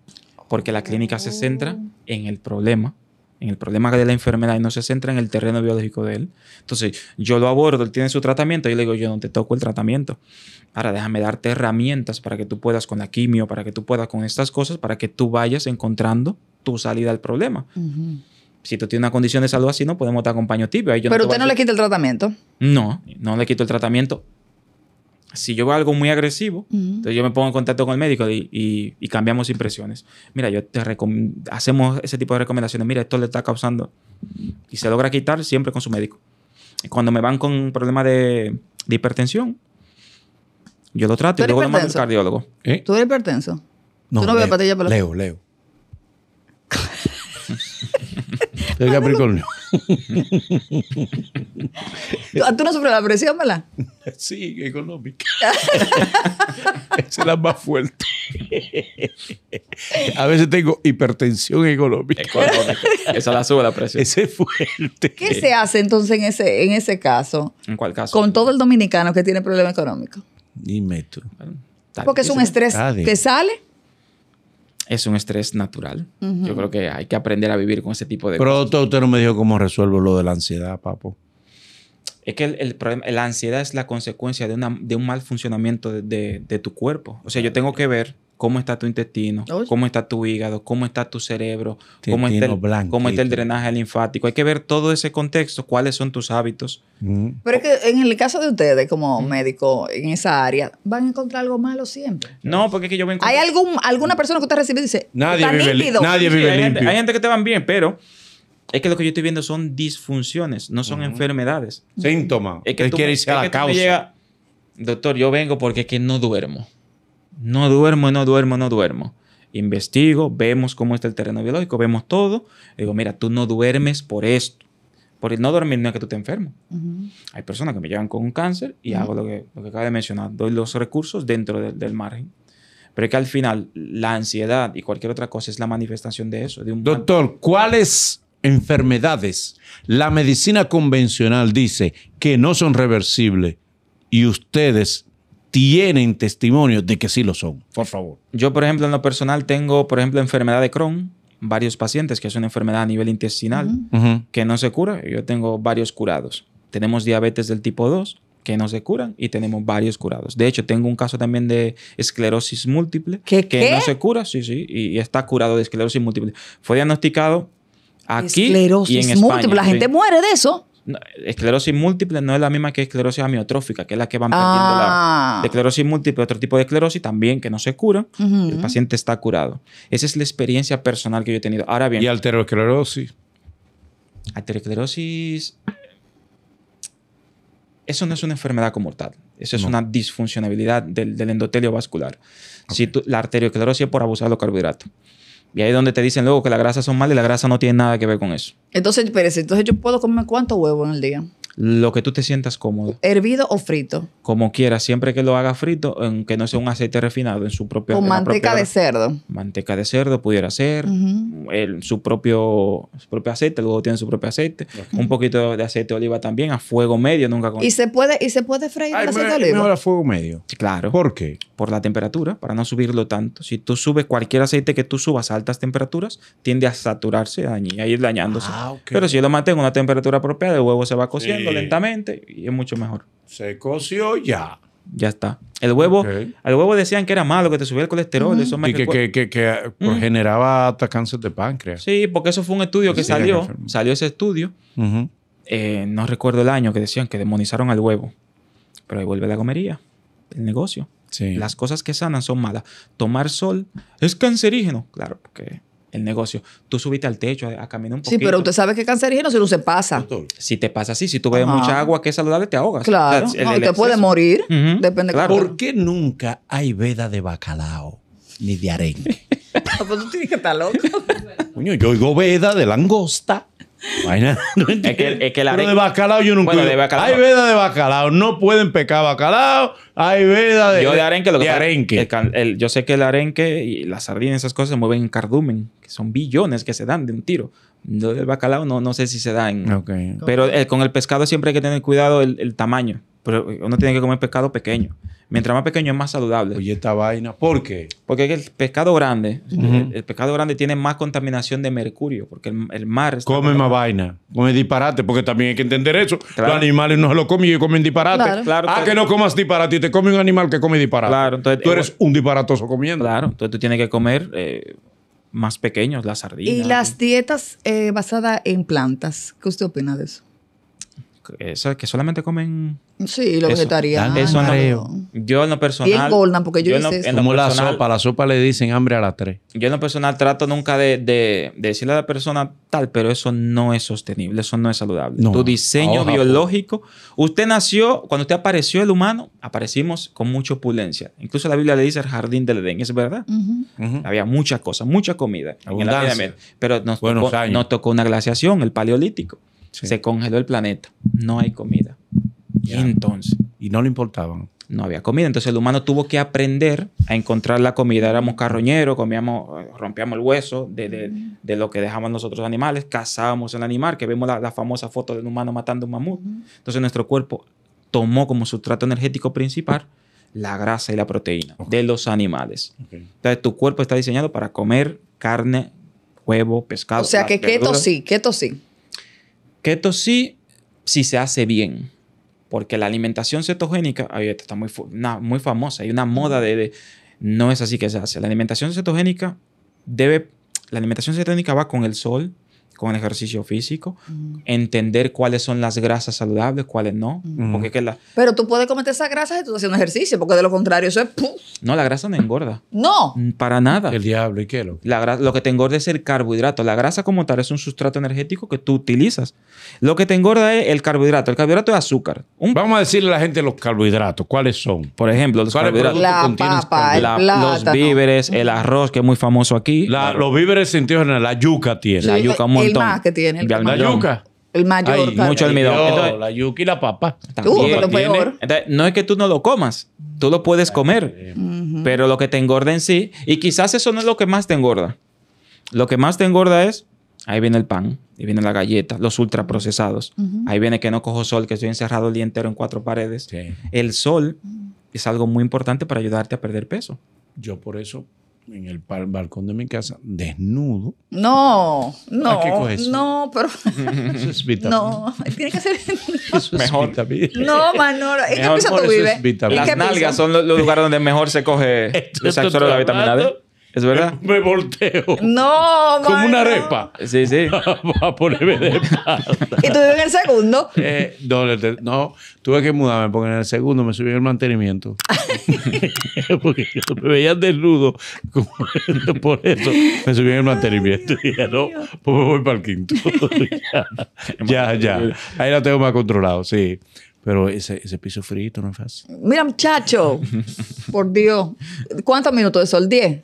Porque la clínica se centra en el problema en el problema de la enfermedad y no se centra en el terreno biológico de él. Entonces, yo lo abordo, él tiene su tratamiento, y le digo, yo no te toco el tratamiento. Ahora déjame darte herramientas para que tú puedas con la quimio, para que tú puedas con estas cosas, para que tú vayas encontrando tu salida al problema. Si tú tienes una condición de salud así, no podemos estar con paño Pero usted no le quita el tratamiento. No, no le quito el tratamiento si yo veo algo muy agresivo, entonces yo me pongo en contacto con el médico y, cambiamos impresiones. Mira, yo te hacemos ese tipo de recomendaciones. Mira, esto le está causando. Y se logra quitar siempre con su médico. Cuando me van con un de, de hipertensión, yo lo trato y luego lo mando al cardiólogo. ¿Eh? ¿Tú eres hipertenso? No, ¿Tú no veas patilla para Leo, Leo. (laughs) Capricornio. ¿Tú no sufres la presión, mala (laughs) (laughs) Sí, económica. (laughs) Esa es la más fuerte. A veces tengo hipertensión económica. Esa Esa la sube la presión. Ese es fuerte. ¿Qué se hace entonces en ese, en ese caso? ¿En cuál caso? Con todo el dominicano que tiene problema económico. Dime tú. Porque es un estrés que sale es un estrés natural. Yo creo que hay que aprender a vivir con ese tipo de Pero cosas. Pero usted no me dijo cómo resuelvo lo de la ansiedad, papo. Es que el, el problema, la ansiedad es la consecuencia de, una, de un mal funcionamiento de, tu cuerpo. O sea, yo tengo que ver cómo está tu intestino, cómo está tu hígado, cómo está tu cerebro, cómo está, el, drenaje linfático. Hay que ver todo ese contexto, cuáles son tus hábitos. Mm. Pero es que en el caso de ustedes como mm. médico en esa área, ¿van a encontrar algo malo siempre? No, porque es que yo voy ¿Hay algún, alguna persona que usted recibe y dice, nadie vive, nadie vive limpio? Hay gente, hay gente que te van bien, pero es que lo que yo estoy viendo son disfunciones, no son enfermedades. Síntomas. Es que quiere irse a la causa. Doctor, yo vengo porque es que no duermo. No duermo, no duermo, no duermo. Investigo, vemos cómo está el terreno biológico, vemos todo. Digo, mira, tú no duermes por esto. Por no dormir no es que tú te enfermo. Hay personas que me llegan con un cáncer y hago lo que, lo acabo de mencionar. Doy los recursos dentro del margen. Pero es que al final la ansiedad y cualquier otra cosa es la manifestación de eso. De un Doctor, enfermedades, la medicina convencional dice que no son reversibles y ustedes tienen testimonio de que sí lo son. Por favor. Yo, por ejemplo, en lo personal tengo, por ejemplo, enfermedad de Crohn, varios pacientes, que es una enfermedad a nivel intestinal que no se cura. Yo tengo varios curados. Tenemos diabetes del tipo 2 que no se curan y tenemos varios curados. De hecho, tengo un caso también de esclerosis múltiple que no se cura, sí, sí, y está curado de esclerosis múltiple. Fue diagnosticado esclerosis múltiple. La gente muere de eso. esclerosis múltiple no es la misma que esclerosis amiotrófica, que es la que van perdiendo la ah. de esclerosis múltiple, otro tipo de esclerosis también que no se cura, el paciente está curado. Esa es la experiencia personal que yo he tenido. Ahora bien. ¿Y Arteriosclerosis. Aterosclerosis. Eso no es una enfermedad como tal. Eso es una disfuncionalidad del, endotelio vascular. la arteriosclerosis es por abusar de los carbohidratos. Y ahí es donde te dicen luego que las grasas son malas y la grasa no tiene nada que ver con eso. Entonces, pero entonces yo puedo comer cuántos huevos en el día lo que tú te sientas cómodo. ¿Hervido o frito? Como quieras, siempre que lo haga frito, aunque no sea un aceite refinado, en su propio... o manteca de cerdo. Manteca de cerdo pudiera ser, su, propio, su propio aceite, luego tiene su propio aceite, un poquito de aceite de oliva también, a fuego medio, nunca ¿Y se puede, y se puede freír el aceite de oliva? No, a fuego medio. claro. ¿Por qué? Por la temperatura, para no subirlo tanto. Si tú subes cualquier aceite que tú subas a altas temperaturas, tiende a saturarse a ir dañándose. Ah, Pero si yo lo mantengo a una temperatura apropiada, el huevo se va cociendo lentamente y es mucho mejor. Se coció ya. Ya está. El huevo, al huevo decían que era malo, que te subía el colesterol. eso y que, generaba hasta cáncer de páncreas. Sí, porque eso fue un estudio que salió. Salió ese estudio. Eh, no recuerdo el año que decían que demonizaron al huevo. Pero ahí vuelve la comería, el negocio. Las cosas que sanan son malas. Tomar sol es cancerígeno. Claro, porque el negocio. Tú subiste al techo a, caminar un poquito. Sí, pero usted sabe que es cancerígeno si no se pasa. Si te pasa así, si tú bebes mucha agua que es saludable, te ahogas. Claro, te puede morir. Depende ¿Por qué nunca hay veda de bacalao ni de arenque? (laughs) Ah, pues tú tienes que estar loco. Coño, yo digo veda de langosta (laughs) es, que, es que, Pero de bacalao yo nunca. Hay veda de bacalao. No pueden pecar bacalao. Hay veda de. Yo de arenque lo que yo sé que el arenque y las sardinas, esas cosas se mueven en cardumen, que son billones que se dan de un tiro. Lo del bacalao no, no sé si se dan. Pero con el pescado siempre hay que tener cuidado el, tamaño. Pero uno tiene que comer pescado pequeño. Mientras más pequeño es más saludable. Oye, esta vaina, ¿por qué? Porque el pescado grande, el, pescado grande tiene más contaminación de mercurio, porque el, mar... come más vaina, come disparate, porque también hay que entender eso. Los animales no se lo comen y comen disparate. Claro. ah, que no comas disparate y te come un animal que come disparate. Claro, entonces, tú eres eh, un disparatoso comiendo. Claro, entonces tú tienes que comer... Eh, más pequeños, las sardinas. Y las dietas eh, basadas en plantas, ¿qué usted opina de eso? Eh, que solamente comen. Sí, yo en lo personal. porque yo, yo en personal, la sopa, la sopa le dicen hambre a las tres Yo en lo personal trato nunca de, decirle a la persona tal, pero eso no es sostenible, eso no es saludable. Tu diseño biológico. Usted nació, cuando usted apareció el humano, aparecimos con mucha opulencia. Incluso la Biblia le dice el jardín del Edén, es verdad. Había muchas cosas, mucha comida. pero nos, nos tocó una glaciación, el paleolítico. Se congeló el planeta. No hay comida. Y entonces. Y no le importaban. No había comida. Entonces el humano tuvo que aprender a encontrar la comida. Éramos carroñeros, comíamos, rompíamos el hueso de, lo que dejaban nosotros los animales, cazábamos el animal, que vemos la, famosa foto del humano matando un mamut. Entonces nuestro cuerpo tomó como sustrato energético principal la grasa y la proteína de los animales. Entonces tu cuerpo está diseñado para comer carne, huevo, pescado. O sea que keto sí, keto sí. Keto sí, si se hace bien. Porque la alimentación cetogénica, ahí está muy, famosa, hay una moda de, de, no es así que se hace. La alimentación cetogénica debe, la alimentación cetogénica va con el sol, con ejercicio físico, mm. entender cuáles son las grasas saludables, cuáles no. Mm. que Pero tú puedes cometer esas grasas y tú estás haciendo ejercicio, porque de lo contrario eso es... No, la grasa no engorda. No. Mm, para nada. El diablo, ¿y qué? Lo La lo que te engorda es el carbohidrato. La grasa como tal es un sustrato energético que tú utilizas. Lo que te engorda es el carbohidrato. El carbohidrato es azúcar. Vamos a decirle a la gente los carbohidratos. ¿Cuáles son? Por ejemplo, los carbohidratos la los víveres, el arroz, que es muy famoso aquí. los víveres en la yuca tiene. La yuca muy el más que tiene. El, yuca. El mayor. mucho almidón. la yuca y la papa. Tú, lo peor. no es que tú no lo comas. Tú lo puedes comer. Pero lo que te engorda en sí. Y quizás eso no es lo que más te engorda. Lo que más te engorda es. Ahí viene el pan, ahí viene la galleta, los ultraprocesados. Ahí viene que no cojo sol, que estoy encerrado el día entero en cuatro paredes. El sol es algo muy importante para ayudarte a perder peso. Yo por eso en el balcón de mi casa, desnudo. No, no. ¿Qué coges? No, pero. Eso es vitamina. No, tiene que ser. (laughs) Eso es mejor. Vitamina. (laughs) No, Manolo. ¿En mejor qué piso tú Las nalgas son los, lugares donde mejor se coge (laughs) el sexo de la vitamina D. Es verdad. (laughs) Me volteo. No, Como una repa Sí, sí. (laughs) a ponerme de pasta ¿Y tú en el segundo? Eh, no, no, tuve que mudarme porque en el segundo me subí en el mantenimiento. (laughs) porque me veían desnudo. por eso me subí en el mantenimiento. y ya no, pues me voy para el quinto. ya, ya, Ahí lo tengo más controlado, sí. Pero ese, ese, piso frito no es fácil. Mira, muchacho, por Dios. ¿Cuántos minutos de sol? ¿diez?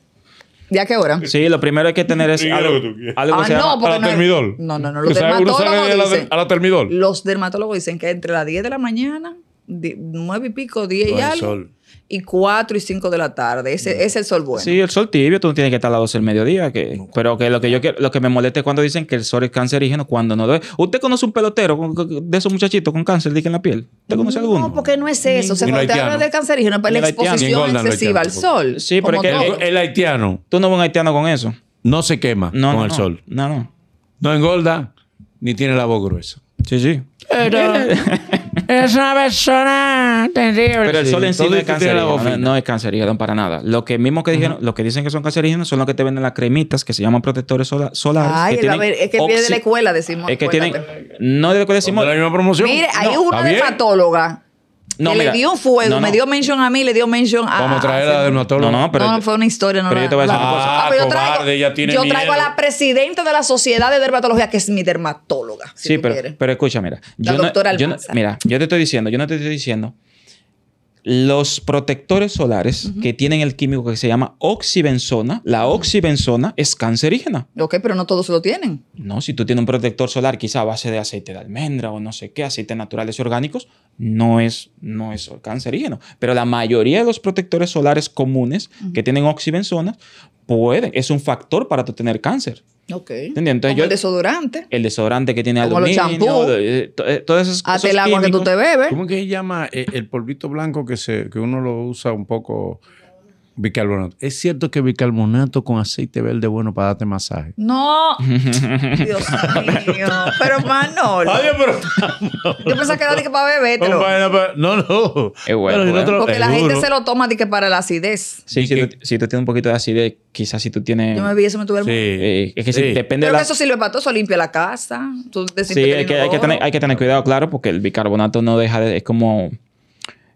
¿Ya qué hora? Sí, lo primero hay que tener es algo, algo ah, que no, porque a la termidol. No, no, no. Los o sea, dermatólogos a la termidol. Los dermatólogos dicen que entre las 10 de la mañana, 9 y pico, 10 y algo, sol y 4 y 5 de la tarde. Ese mm. es el sol bueno. Sí, el sol tibio, tú no tienes que estar a las 12 del mediodía. Que, pero que lo que yo lo que me molesta es cuando dicen que el sol es cancerígeno cuando no lo ¿Usted conoce un pelotero de esos muchachitos con cáncer de en la piel? ¿Usted conoce alguno? No, porque no es eso. O sea, cuando te habla de cancerígeno, pues la exposición excesiva al sol. Sí, pero el, haitiano. Tú no ves un haitiano con eso. No se quema con el sol. No, no. No engorda ni tiene la voz gruesa. Sí, sí. Eh. (laughs) es una persona terrible. Pero el sol en sí no es cancerígeno. No, no, es cancerígeno para nada. Lo que mismo que dijeron, los que dicen que son cancerígenos son los que te venden las cremitas que se llaman protectores solares. Ay, ver, es que viene de la escuela, decimos. Es No de la escuela decimos. De la misma promoción. Mire, hay no, una dermatóloga no, que le dio fuego, me dio mention a mí, le dio mention a. traer a, la dermatóloga? No, no, pero. No, fue una historia, no. Pero yo te voy a decir una cosa. Ah, ah, pero yo traigo, cobarde, tiene yo traigo a la presidenta de la Sociedad de Dermatología, que es mi dermatóloga. Si sí, pero, pero escucha, mira. La doctora yo mira, yo te estoy diciendo, yo no te estoy diciendo los protectores solares que tienen el químico que se llama oxibenzona, la oxibenzona es cancerígena. Ok, pero no todos lo tienen. No, si tú tienes un protector solar quizá a base de aceite de almendra o no sé qué, aceites naturales y orgánicos, no es, no es cancerígeno. Pero la mayoría de los protectores solares comunes que tienen oxibenzona pueden, es un factor para tener cáncer. Ok. el desodorante. El desodorante que tiene Como el Los todas eh, eh, Hasta el agua que tú te bebes. ¿Cómo que se llama el, eh, el polvito blanco que, se, que uno lo usa un poco Bicarbonato. ¿Es cierto que bicarbonato con aceite verde es bueno para darte masaje? No. (laughs) Dios mío. Pero Manolo. ¡Adiós, pero. Yo pensaba que era de que para bebértelo. No, no. Es bueno. Porque la gente se lo toma de que para la acidez. Sí, si, tú, tienes un poquito de acidez, quizás si tú tienes. Yo me vi eso, me tuve el. Sí. Eh, es que depende pero de la... que eso sirve para todo. Eso limpia la casa. sí, que, hay que tener cuidado, claro, porque el bicarbonato no deja de. Es como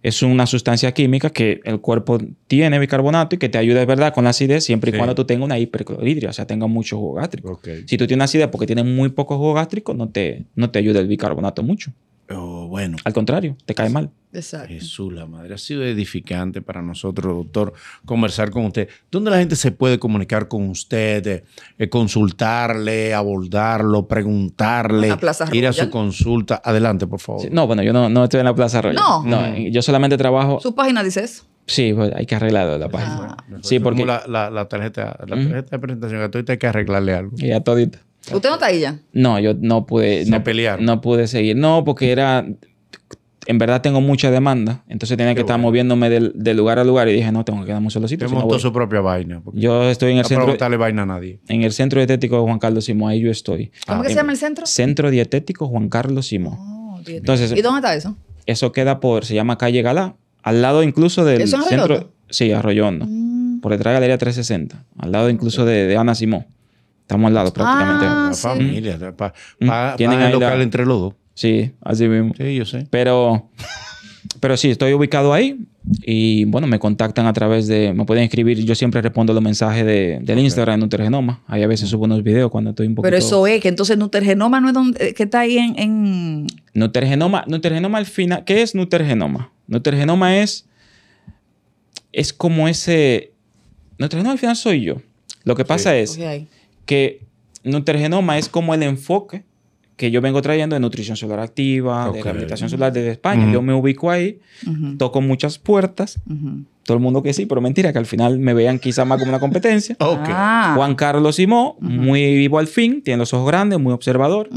es una sustancia química que el cuerpo tiene bicarbonato y que te ayuda, es verdad, con la acidez siempre y cuando tú tengas una hipercloridria, o sea, tenga mucho jugo gástrico. Si tú tienes acidez porque tienes muy poco jugo gástrico, no te, no te ayuda el bicarbonato mucho bueno. Al contrario, te cae mal. Exacto. Jesús, la madre. Ha sido edificante para nosotros, doctor, conversar con usted. ¿Dónde la gente se puede comunicar con usted, eh, eh, consultarle, abordarlo, preguntarle, ir a su consulta? Adelante, por favor. no, bueno, yo no, no, estoy en la Plaza Royal. No. Mm. yo solamente trabajo. ¿Su página dice eso? Sí, pues, hay que arreglar la página. Sí, porque... La, tarjeta, la tarjeta de presentación, a todita hay que arreglarle algo. Y a todita. ¿Usted no está ahí ya? No, yo no pude. no, pelear. No pude seguir. No, porque era. En verdad tengo mucha demanda, entonces tenía que estar moviéndome de, lugar a lugar y dije, no, tengo que quedarme un solo sitio. su propia vaina. Yo estoy en el centro. No vaina a nadie. En el centro dietético de Juan Carlos Simón, ahí yo estoy. ¿Cómo que ah, se llama el centro? Centro dietético Juan Carlos Simón. Oh, entonces, ¿Y dónde está eso? Eso queda por, se llama calle Galá, al lado incluso del centro. Sí, Arroyondo. Mm. Por detrás de Galería 360, al lado incluso de, de Ana Simón. Estamos al lado prácticamente. Para ah, familia. Mm. Tienen el local entre los dos. Sí, así mismo. Sí, yo sé. Pero, pero sí, estoy ubicado ahí. Y bueno, me contactan a través de. Me pueden escribir. Yo siempre respondo los mensajes del Instagram de Nutergenoma. Ahí a veces mm. subo unos videos cuando estoy un poco. Pero eso es, que entonces Nutergenoma no es donde, eh, ¿Qué está ahí en. Nutergenoma, Nutergenoma al final. ¿Qué es Nutergenoma? Nutergenoma es. Es como ese. Nutergenoma al final soy yo. Lo que pasa es que nutrigenoma es como el enfoque que yo vengo trayendo de nutrición solar activa, de rehabilitación solar desde España. Yo me ubico ahí, toco muchas puertas. Todo el mundo que sí, pero mentira, que al final me vean quizá más como una competencia. (laughs) Ah. Juan Carlos Simó, muy vivo al fin, tiene los ojos grandes, muy observador.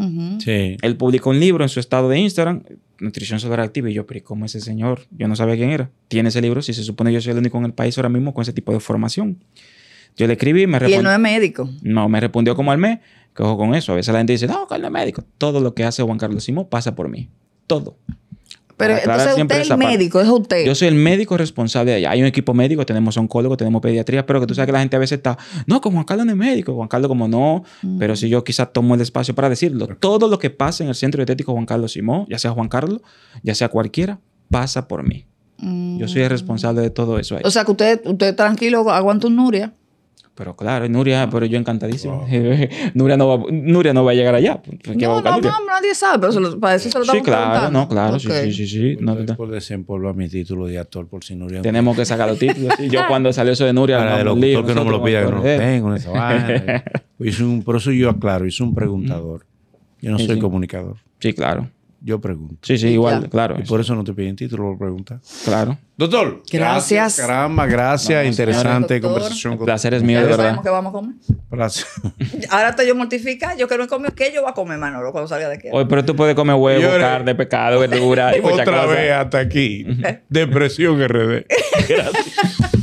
Él publicó un libro en su estado de Instagram, Nutrición solar Activa, y yo, pero ¿cómo ese señor? Yo no sabía quién era. Tiene ese libro, si se supone yo soy el único en el país ahora mismo con ese tipo de formación. Yo le escribí, y me respondió. Y él no es médico. No, me respondió como al mes. Que ojo con eso. A veces la gente dice, no, Carlos es médico. Todo lo que hace Juan Carlos Simón pasa por mí. Todo. Pero entonces usted es el médico, es usted. Yo soy el médico responsable allá. Hay un equipo médico, tenemos oncólogos, tenemos pediatría, pero que tú sabes que la gente a veces está, no, como Juan Carlos no es médico, Juan Carlos como no, mm. pero si yo quizás tomo el espacio para decirlo, todo lo que pasa en el centro dietético Juan Carlos Simón, ya sea Juan Carlos, ya sea cualquiera, pasa por mí. Yo soy el mm. responsable de todo eso. Ahí. O sea que usted, usted tranquilo, aguanta un Nuria. Pero claro, Nuria, ah. pero yo encantadísimo. (laughs) Nuria, no va, Nuria no va a llegar allá. Pues, no, no, nadie sabe, pero lo, para eso se lo Sí, claro, no, claro, sí, sí, sí. sí. No, por a mi título de actor por si Nuria... Tenemos que sacar los títulos. Yo (laughs) cuando salió eso de Nuria... Para el libro, que no me lo pida, que no lo tengo, esa vaina. (laughs) Por eso yo aclaro, hice un preguntador. Yo no soy comunicador. Sí, claro. Yo pregunto. Sí, sí, igual, claro. Y por eso no te piden título, lo pregunta. Claro. Doctor. Gracias. Caramba, gracias. interesante conversación. El placer es mío, de verdad. Sabemos que vamos a comer. Gracias. (laughs) Ahora te yo mortifica. Yo que no he comido qué yo voy a comer, Manolo, cuando salga de aquí. hoy pero tú puedes comer huevo, carne, pescado, verdura y (laughs) Otra vez hasta aquí. Depresión RD. (laughs) gracias.